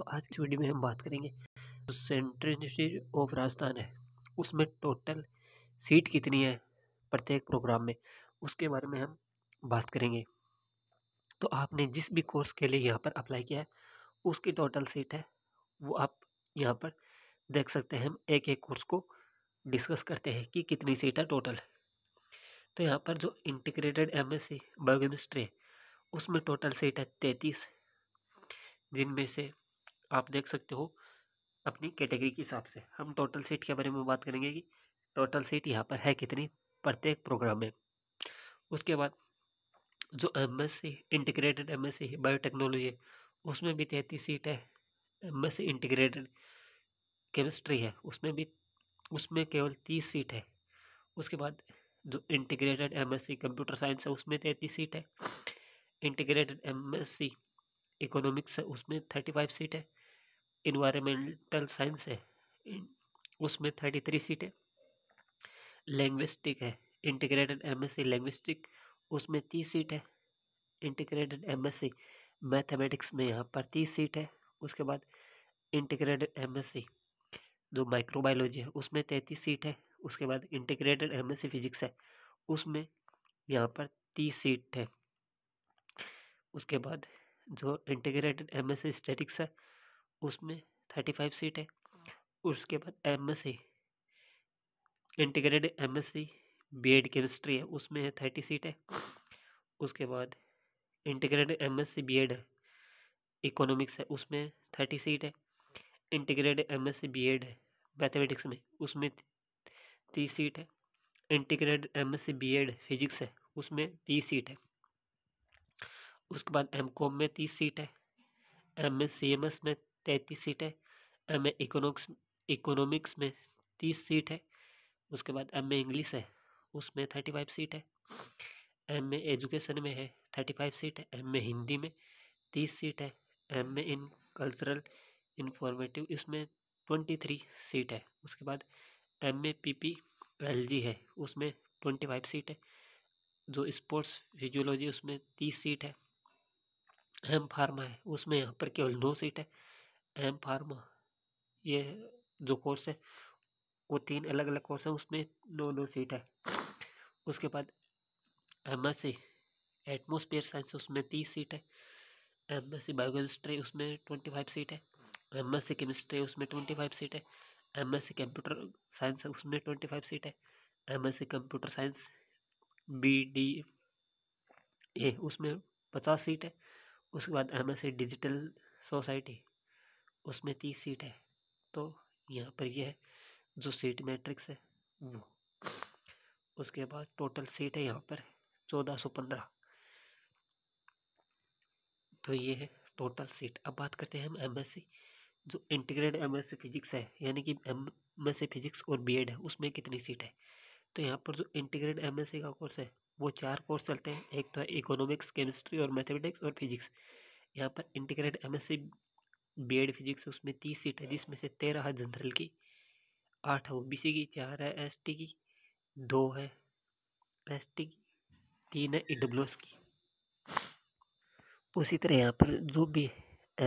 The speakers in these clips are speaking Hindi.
तो आज की वीडियो में हम बात करेंगे तो सेंट्रल यूनिवर्सिटी ऑफ राजस्थान है उसमें टोटल सीट कितनी है प्रत्येक प्रोग्राम में उसके बारे में हम बात करेंगे तो आपने जिस भी कोर्स के लिए यहाँ पर अप्लाई किया है उसकी टोटल सीट है वो आप यहाँ पर देख सकते हैं हम एक एक कोर्स को डिस्कस करते हैं कि कितनी सीट है टोटल तो यहाँ पर जो integrated M S C biochemistry उसमें टोटल सीट है तैंतीस जिनमें से आप देख सकते हो अपनी कैटेगरी के हिसाब से हम टोटल सीट के बारे में बात करेंगे कि टोटल सीट यहाँ पर है कितनी प्रत्येक प्रोग्राम में उसके बाद जो M S C integrated M S C biotechnology है उसमें भी तैंतीस सीट है M S C integrated chemistry है उसमें भी उसमें केवल तीस सीट है उसके बाद जो integrated M S C computer science है उसमें तैंतीस सीट है integrated M S C economics है उसमें थर्टी फाइव सीट है इन्वायरमेंटल साइंस है उसमें थर्टी थ्री सीटें लैंग्विस्टिक है इंटीग्रेटेड एमएससी लैंग्विस्टिक उसमें तीस सीट है इंटीग्रेटेड एमएससी मैथमेटिक्स में यहाँ पर तीस सीट है उसके बाद इंटीग्रेटेड एमएससी जो माइक्रोबायोलॉजी है उसमें तैंतीस सीट है उसके बाद इंटीग्रेटेड एमएससी फिजिक्स है उसमें यहाँ पर तीस सीट है उसके बाद जो इंटीग्रेटेड एमएससी स्टेटिक्स है उसमें थर्टी फाइव सीट है उसके बाद M S C integrated M S C B Ed chemistry है उसमें है थर्टी सीट है उसके बाद integrated M S C B Ed है इकोनॉमिक्स है उसमें थर्टी सीट है integrated M S C B Ed है मैथमेटिक्स में उसमें तीस सीट है integrated M S C B Ed physics है उसमें तीस सीट है उसके बाद एम कॉम में तीस सीट है M S C M S में तैंतीस सीट है एम ए इकोनॉमिक्स इकोनॉमिक्स में तीस सीट है उसके बाद एम ए इंग्लिश है उसमें थर्टी फाइव सीट है एम ए एजुकेशन में है थर्टी फाइव सीट है एम ए हिंदी में तीस सीट है M A in cultural informative इसमें ट्वेंटी थ्री सीट है उसके बाद M A P P L G है उसमें ट्वेंटी फाइव सीट है जो स्पोर्ट्स फिजियोलॉजी उसमें तीस सीट है एम फार्मा है उसमें यहाँ पर केवल नौ सीट है एम फार्मा ये जो कोर्स है वो तीन अलग अलग कोर्स है उसमें नौ नौ सीट है उसके बाद M S C atmosphere science उसमें तीस सीट है एम एस सी बायोकेमिस्ट्री उसमें ट्वेंटी फाइव सीट है एम एस सी केमिस्ट्री उसमें ट्वेंटी फाइव सीट है M S C computer science उसमें ट्वेंटी फाइव सीट है M S C computer science B D A उसमें पचास सीट है उसके बाद M S C digital society उसमें तीस सीट है तो यहाँ पर यह जो सीट मैट्रिक्स है वो उसके बाद टोटल सीट है यहाँ पर चौदह सौ पंद्रह तो ये है टोटल सीट अब बात करते हैं हम एमएससी जो इंटीग्रेटेड एमएससी फिजिक्स है यानी कि एमएससी फिजिक्स और बीएड है उसमें कितनी सीट है तो यहाँ पर जो इंटीग्रेटेड एमएससी का कोर्स है वो चार कोर्स चलते हैं एक तो है इकोनॉमिक्स केमिस्ट्री और मैथमेटिक्स और फिजिक्स यहाँ पर integrated M B Ed physics उसमें तीस सीट है जिसमें से तेरह है जनरल की आठ है ओ बी सी की चार है एस टी की दो है एस टी की तीन है ई e एस की उसी तरह यहाँ पर जो भी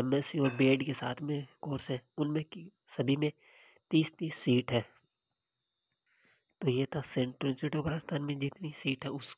एम एस सी और बी एड के साथ में कोर्स हैं उनमें की सभी में तीस तीस सीट है तो ये था सेंट्रल इंस्टीट्यूट ऑफ राजस्थान में जितनी सीट है उस